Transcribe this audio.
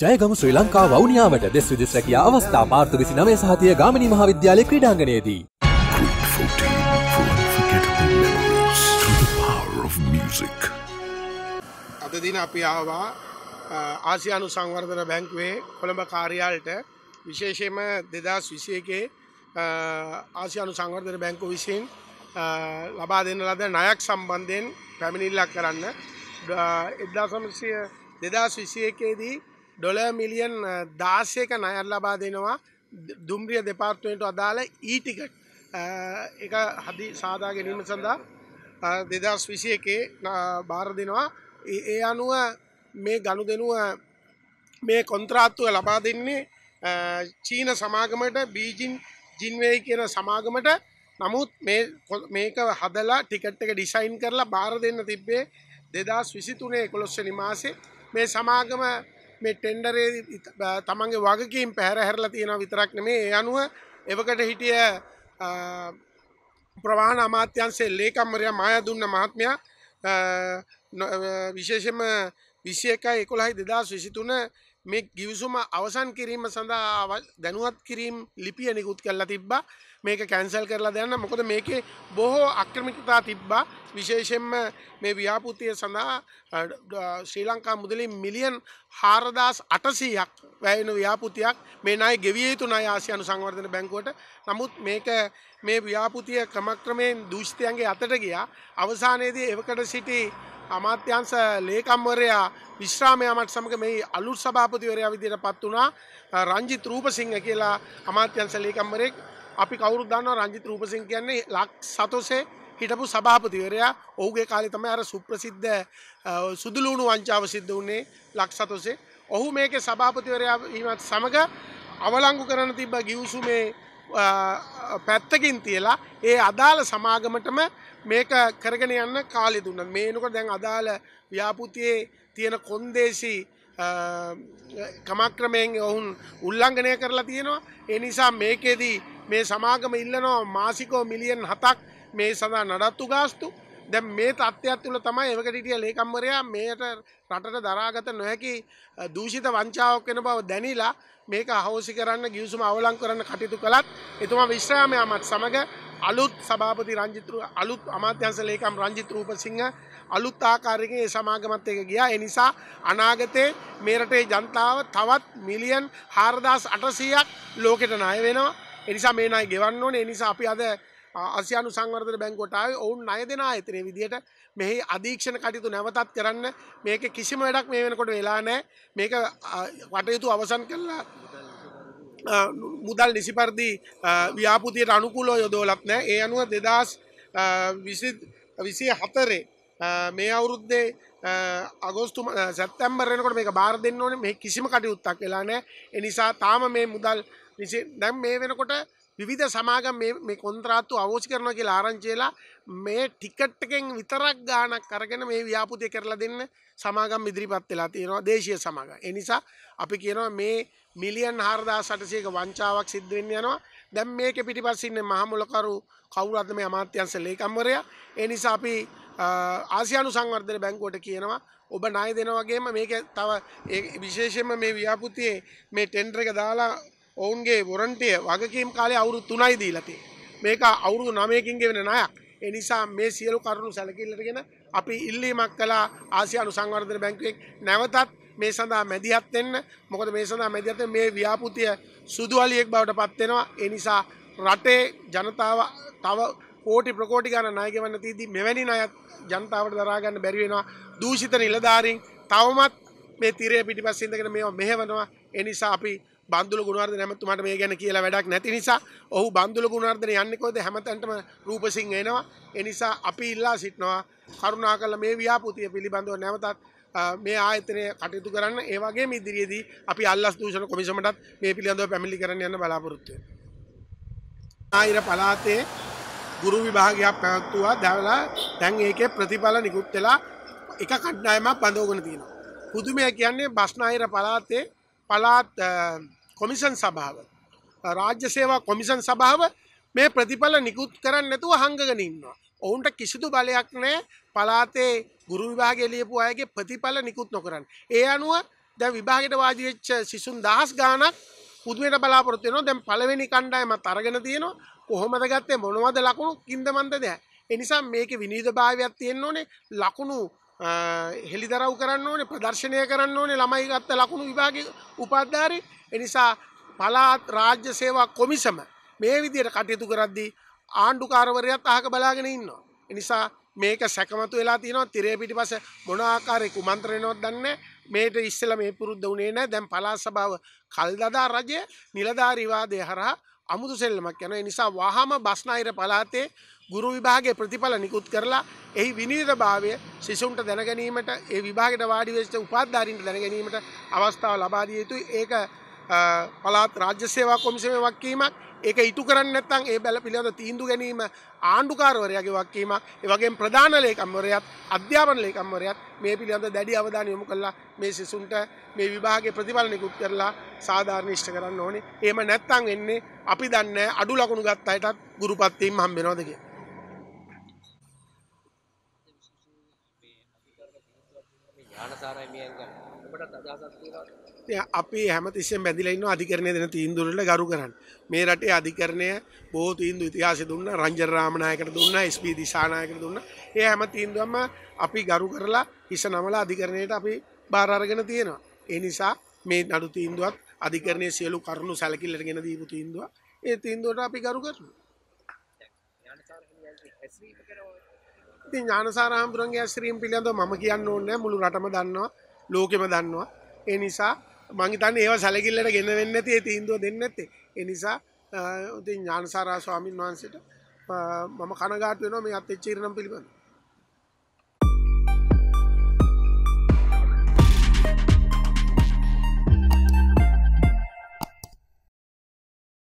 ජයගම ශ්‍රී ලංකා වවුනියාවට දෙස් විදිස් රැකිය අවස්ථා මාර්තු විසි නමේ සහතිය ගාමිණි මහාවිද්‍යාලය ක්‍රඩාගනයේදී. අදදින අපි ආවා ආසියානු සංවර්ධන බැංක්වේ කොළඹ කාරියාල්ට විශේෂයම දෙදස් විසියකේ ආසියානු සංවර්ධන බැංකු විසින් ලබා දෙන්න ලද නයක් සම්බන්ධයෙන් පැමිණිල්ලක් කරන්න එදදාසමසිය දෙදස් විසියකේදී ඩොල මිලියන් uh, දාශයක නයර් ලබා දෙනවා දුම්රිය දෙපාර්ත්වයට අදාළ ඊටිකට් එක uh, හදි සාදා ගැනීම සඳහා uh, දෙදස් විසිය එකේ බාර දෙනවා ඒ අනුව මේ ගණු දෙනුව මේ කොන්ත්‍රාත්තුව ලබා දෙන්නේ චීන සමාගමට බීජින් ජින්වයි කියන සමාගමට නමුත් මේක හදලා ටිකට් එක ඩිසයින් කරලා බාර දෙන්න තිබ්බේ දෙදස් විසිතුනේ කොළොස්සනි මාසේ මේ සමාගම මේ ටෙන්ඩරේ තමන්ගේ වගකීම් පැහැර හැරලා තියෙන විතරක් නෙමේ ඒ අනුව එවකට හිටිය ප්‍රවාහන අමාත්‍යන්සේ ලේකම්මරයා මායදුන්න මහත්මයා විශේෂම විසි එකයි එකොළහයි දෙදස් විසිතුන මේ ගිවිසුම අවසන් කිරීම සඳහා දැනුවත් කිරීම් ලිපිය නිකුත් කරලා තිබ්බා මේක කැන්සල් කරලා දෙන්න මොකද මේකේ බොහෝ අක්‍රමිකතා තිබ්බා විශේෂයෙන්ම මේ ව්‍යාපෘතිය සඳහා ශ්‍රී ලංකා මුදලින් මිලියන් 4800ක් වැය වෙන ව්‍යාපෘතියක් මේ ණය ගෙවිය යුතු ණය ආසියානු සංවර්ධන බැංකුවට නමුත් මේක මේ ව්‍යාපෘතිය ක්‍රමක්‍රමයෙන් දූෂිතයන්ගේ අතට ගියා අවසානයේදී එවකට සිටි අමාත්‍යංශ ලේකම්වරයා විශ්‍රාම යාමත් සමග මේ අලුත් සභාපතිවරයා විදිහට පත් වුණා රංජිත් රූපසිංහ කියලා අමාත්‍යංශ ලේකම්වරයෙක් අපි කවුරුත් දන්නවා රංජිත් රූපසිංහ කියන්නේ ලක් සතොසේ හිටපු සභාපතිවරයා ඔහුගේ කාලේ තමයි අර සුප්‍රසිද්ධ සුදුලුණු වංචාව සිද්ධ වුණේ ලක්සතොසේ. ඔහු මේකේ සභාපතිවරයා වීමත් සමග අවලංගු කරන තිබ්බ ගිවිසුමේ පැත්තකින් තියලා ඒ අදාළ සමාගමටම මේක කරගෙන යන්න කාලෙ දුන්න මේනකොට දැන් අදාළ ව්‍යාපෘතියේ තියෙන කොන්දේසි කමක්‍රමයෙන් ඔවුන් උල්ලංඝනය කරලා තියෙනවා ඒ නිසා මේකෙදී මේ සමාගම ඉල්ලනවා මාසිකව මිලියන් 7ක් මේ සඳහා නඩත්තු ගාස්තු දැන් මේ තත්ත්වයක් තුළ තමයි එවකඩිටිය ලේකම්වරයා මේට රටට දරාගත නොහැකි දූෂිත වංචාවක් වෙන බව දැනিলা මේක අහෝසි කරන්න ගිවිසුම අවලං කරන්න කටයුතු කළත් එතුමා විශ්‍රාමයාමත් සමග අලුත් සභාපති රංජිත් අලුත් අමාත්‍යාංශ ලේකම් රංජිත් රූපසිංහ අලුත් ආකාරයකින් ඒ සමාගමත් එක ගියා. ඒ නිසා අනාගතේ මේ රටේ ජනතාව තවත් මිලියන් 4800ක් ලෝකෙට ණය වෙනවා. ඒ නිසා මේ ණය ගෙවන්න ඕනේ. ඒ නිසා අපි අද අසියානු සංවර්ධන බැංකුවට ආවේ ඔවුන් ණය දෙන ආයතනයේ විදිහට මෙහි අධීක්ෂණ කටයුතු නැවතත් කරන්න මේක කිසිම වැඩක් මේ වෙනකොට වෙලා නැහැ මේක කටයුතු අවසන් කළා මුදල් නිසි පරිදි ව්‍යාපෘතියට අනුකූලව යොදවලත් නැහැ ඒ අනුව 2024 මේ අවුරුද්දේ අගෝස්තු සැත්තැම්බර් වෙනකොට මේක බාර දෙන්න ඕනේ මේ කිසිම කටයුත්තක් වෙලා නැහැ ඒ නිසා තාම මේ මුදල් දැන් මේ වෙනකොට විධ සමාගම් මේ කොන්ත්‍රාත්තු අවෝසි කරන කියලා ආරංචේලා මේ ටිකට්ටකෙන් විතරක් ගානක් අරගෙන මේ ව්‍යාපෘතිය කරලා දෙන්න සමාගම් ඉදිරිපත් වෙලා තියෙනවා දේශීය සමාගම්. ඒ නිසා අපි කියනවා මේ මිලියන් 4800ක වංචාවක් සිද්ධ වෙන්න යනවා. දැන් මේකේ පිටිපස්සේ ඉන්නේ මහමුලකරු කවුරුත් මේ අමාත්‍යංශ ලේකම්වරයා. ඒ නිසා අපි ආසියානු සංවර්ධන බැංකුවට කියනවා ඔබ ණය දෙනා වගේම මේක තව විශේෂයෙන්ම මේ ව්‍යාපෘතියේ මේ ටෙන්ඩර් එක දාලා ඔවුන්ගේ වොරන්ටිය වගකීම් කාලේ අවුරුදු 3යි දීලා තියෙන්නේ. මේක අවුරුදු 9කින් ගෙවෙන ණයක්. ඒ නිසා මේ සියලු කරුණු සැලකිල්ලටගෙන අපි ඉල්ලීමක් කළා ආසියානු සංවර්ධන බැංකුවෙන් නැවතත් මේ සඳහා මැදිහත් වෙන්න. මොකද මේ සඳහා මැදිහත් මේ ව්‍යාපෘතිය සුදු අලියෙක් බවට පත් වෙනවා. ඒ නිසා රටේ ජනතාව තව කෝටි ප්‍රකෝටි ගණන් ණය ගෙවන්න තියදී මෙවැනි ණයත් ජනතාවට දරා ගන්න බැරි වෙනවා. දූෂිත නිලධාරීන් තවමත් මේ තිරය පිටිපස්සේ ඉඳගෙන මේවා මෙහෙවනවා. ඒ නිසා අපි බන්දුල ගුණවර්ධන හැමතුමාට මේ ගැන කියලා වැඩක් නැති නිසා ඔහු බන්දුල ගුණවර්ධන යන්නේ කොහෙද හැමතැනටම රූපසිංහ එනවා ඒ නිසා අපි ඉල්ලා සිටිනවා කරුණාකරලා මේ ව්‍යාපෘතිය පිළිබඳව නැවතත් මේ ආයතනය කටයුතු කරන්න ඒ වගේම ඉදිරියේදී අපි අල්ලස් දූෂණ කොමිසමටත් මේ පිළිබඳව පැමිණිලි කරන්න යන බලාපොරොත්තු ආයිර පළාතේ ගුරු විභාගයක් පැවැත්වුවා. දැවලා දැන් ඒකේ ප්‍රතිඵල නිකුත් වෙලා එක කණ්ඩායමක් බඳවගෙන තියෙනවා. පුදුමය කියන්නේ බස්නාහිර පළාතේ පළාත් කොමිසන් සභාව රාජ්‍ය සේවා කොමිසන් සභාව මේ ප්‍රතිඵල නිකුත් කරන්න නැතුව හංගගෙන ඉන්නවා. ඔවුන්ට කිසිදු බලයක් නැහැ පළාතේ ගුරු විභාගය ලියපු අයගේ ප්‍රතිඵල නිකුත් නොකරන්න. ඒ අනුව දැන් විභාගයට වාඩි වෙච්ච සිසුන් දහස් ගාණක් පුදුමයට බලාපොරොත්තු වෙනවා. දැන් පළවෙනි කණ්ඩායමත් අරගෙන තියෙනවා. කොහොමද ගත්තේ මොනවද ලකුණු කින්ද මන්ද දැන්. ඒ නිසා මේකේ විනීතභාවයක් තියෙන්න ඕනේ. ලකුණු හෙළිදරව් කරන්න ඕනේ ප්‍රදර්ශනය කරන්න ඕනේ ළමයි ගත්ත ලකුණු විභාගේ උපාධ්‍යාරේ එනිසා පළාත් රාජ්‍ය සේවා කොමිසම මේ විදිහට කටයුතු කරද්දී ආණ්ඩුකාරවරයාත් අහක බලාගෙන ඉන්නවා. එනිසා මේක සැකමතු වෙලා තියෙනවා තිරේ පිටිපස මොන ආකාරයේ කුමන්ත්‍රණයක්වත් දන්නේ මේට ඉස්සෙල්ලා මේ පුරුද්ද උනේ නැහැ. දැන් පළාත් සභාව කල්දදා රජය නිලධාරීවාදය හරහා අමුතු සෙල්ලමක් යන නිසා වහම බස්නාහිර පලාතේ ගුරු විභාගේ ප්‍රතිඵල නිකුත් කරලා එහි විනිවිද භාවය සිසුන්ට දැනගැනීමට ඒ විභාගට වාඩි වෙච්ච උපාධිධාරීන්ට දැනගැනීමට අවස්ථාව ලබා දිය යුතුයි. ඒක පළාත් රාජ්‍ය සේවා කොමිසමේ වක්කීමක් ඒක ඉටු කරන්න නැත්නම් ඒ බැල පිළිබඳ තීන්දුව ගැනීම ආණ්ඩුකාරවරයාගේ වගකීමක්. ඒ වගේම ප්‍රධාන ලේකම්වරයාත් අධ්‍යාපන ලේකම්වරයාත් මේ පිළිබඳ දැඩි අවධානය යොමු කළා මේ සිසුන්ට මේ විභාගයේ ප්‍රතිඵල නිකුත් කරලා සාධාරණ ඉෂ්ට කරන්න ඕනේ. එහෙම නැත්නම් එන්නේ අපි දන්නේ අඩු ලකුණු ගත්ත අයටත් ගුරුපත් වීම හම්බ වෙනවද කියලා. අපි හැමතිස්සෙන් බැඳිලා ඉන්නවා අධිකරණය දෙන තීන්දුවලට ගරු කරන්න. මේ රටේ අධිකරණය බොහෝ තීන්දුව ඉතිහාසෙ දුන්නා. රංජන රාමනායකට දුන්නා, එස්.පී. දිසානායකට දුන්නා. ඒ හැම තීන්දුවක්ම අපි ගරු කරලා හිස නමලා අධිකරණයට අපි බාර අරගෙන තියෙනවා. ඒ නිසා මේ නඩු තීන්දුවත් අධිකරණයේ සියලු කරුණු සැලකිල්ලටගෙන දීපු තීන්දුව. ඒ තීන්දුවට අපි ගරු කරනවා. ඉතින් ඥානසාර හාමුදුරන්ගේ ඇසරීම් පිළිබඳව මම කියන්න ඕනේ මුළු රටම දන්නවා ලෝකෙම දන්නවා ඒ නිසා මං හිතන්නේ ඒව සැලකිල්ලට ගෙන වෙන්නේ නැති ඒ තීන්දුව දෙන්නේ නැත්තේ ඒ නිසා ඉතින් ඥානසාර ස්වාමින් වහන්සේට මම කනගාටු වෙනවා මේ අත්‍යචීරණම් පිළිබඳව